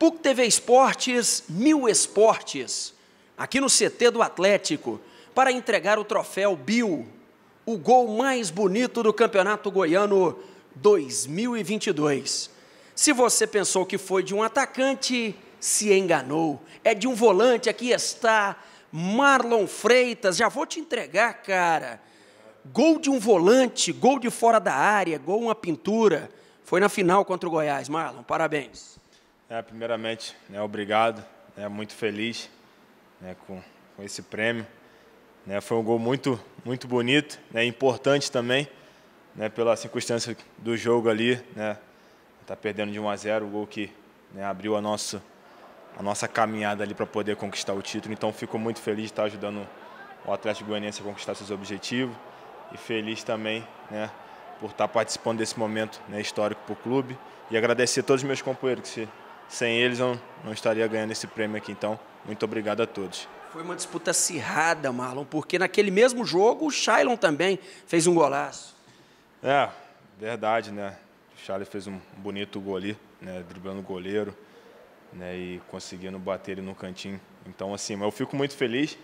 PUC TV Esportes, mil esportes, aqui no CT do Atlético, para entregar o troféu Bill, o gol mais bonito do Campeonato Goiano 2022. Se você pensou que foi de um atacante, se enganou. É de um volante, aqui está Marlon Freitas. Já vou te entregar, cara. Gol de um volante, gol de fora da área, gol uma pintura. Foi na final contra o Goiás, Marlon. Parabéns. É, primeiramente, né, obrigado, né, muito feliz né, com, com esse prêmio. Né, foi um gol muito, muito bonito, né, importante também, né, pela circunstância do jogo ali. Né, tá perdendo de 1 a 0 o gol que né, abriu a nossa, a nossa caminhada ali para poder conquistar o título. Então, fico muito feliz de estar tá ajudando o Atlético Goianiense a conquistar seus objetivos e feliz também né, por estar tá participando desse momento né, histórico para o clube. E agradecer a todos os meus companheiros que se sem eles eu não estaria ganhando esse prêmio aqui. Então, muito obrigado a todos. Foi uma disputa acirrada, Marlon, porque naquele mesmo jogo o Shailon também fez um golaço. É, verdade, né? O Shailon fez um bonito gol ali, né? driblando o goleiro né? e conseguindo bater ele no cantinho. Então, assim, eu fico muito feliz.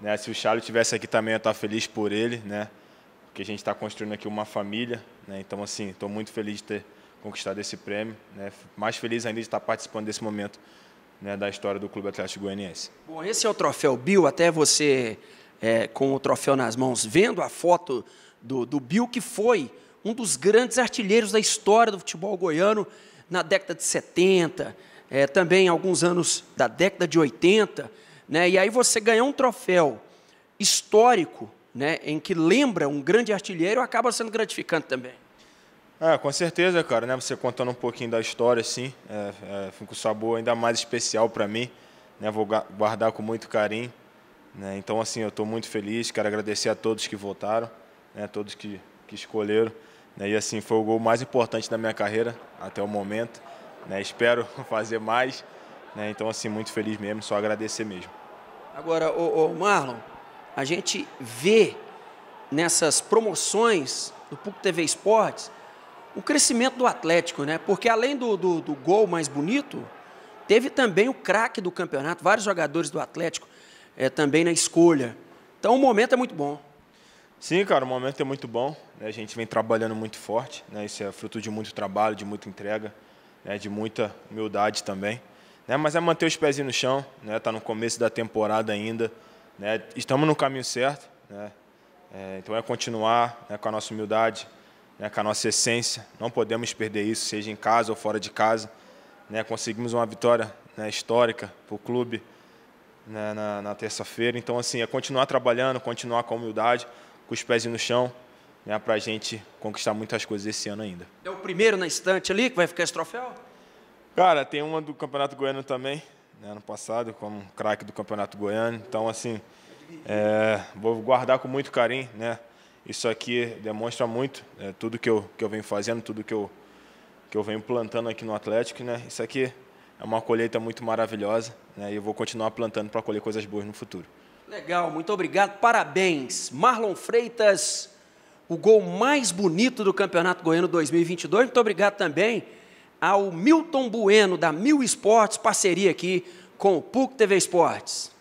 Né? Se o Shailon estivesse aqui também, eu estar feliz por ele, né? Porque a gente está construindo aqui uma família, né? Então, assim, estou muito feliz de ter conquistado esse prêmio. Né? Mais feliz ainda de estar participando desse momento né, da história do Clube Atlético Goianiense. Bom, esse é o troféu Bill. Até você, é, com o troféu nas mãos, vendo a foto do, do Bill, que foi um dos grandes artilheiros da história do futebol goiano na década de 70, é, também alguns anos da década de 80. Né? E aí você ganhou um troféu histórico, né, em que lembra um grande artilheiro, acaba sendo gratificante também. É, com certeza, cara, né? Você contando um pouquinho da história, assim, é, é, fica um sabor ainda mais especial para mim, né? Vou guardar com muito carinho, né? Então, assim, eu estou muito feliz, quero agradecer a todos que votaram, né? Todos que, que escolheram, né? E assim, foi o gol mais importante da minha carreira até o momento, né? Espero fazer mais, né? Então, assim, muito feliz mesmo, só agradecer mesmo. Agora, o Marlon, a gente vê nessas promoções do PUC TV Esportes o crescimento do Atlético, né? Porque além do, do, do gol mais bonito, teve também o craque do campeonato, vários jogadores do Atlético é, também na escolha. Então o momento é muito bom. Sim, cara, o momento é muito bom. Né? A gente vem trabalhando muito forte. Né? Isso é fruto de muito trabalho, de muita entrega, né? de muita humildade também. Né? Mas é manter os pés no chão. Né? Tá no começo da temporada ainda. Né? Estamos no caminho certo. Né? É, então é continuar né, com a nossa humildade, né, com a nossa essência. Não podemos perder isso, seja em casa ou fora de casa. Né, conseguimos uma vitória né, histórica para o clube né, na, na terça-feira. Então, assim, é continuar trabalhando, continuar com a humildade, com os pés no chão, né, para a gente conquistar muitas coisas esse ano ainda. É o primeiro na estante ali que vai ficar esse troféu? Cara, tem uma do Campeonato Goiano também, né, ano passado, como craque do Campeonato Goiano. Então, assim, é, vou guardar com muito carinho, né? isso aqui demonstra muito né, tudo que eu, que eu venho fazendo, tudo que eu, que eu venho plantando aqui no Atlético. Né? Isso aqui é uma colheita muito maravilhosa né, e eu vou continuar plantando para colher coisas boas no futuro. Legal, muito obrigado, parabéns. Marlon Freitas, o gol mais bonito do Campeonato Goiano 2022. Muito obrigado também ao Milton Bueno, da Mil Esportes, parceria aqui com o PUC TV Esportes.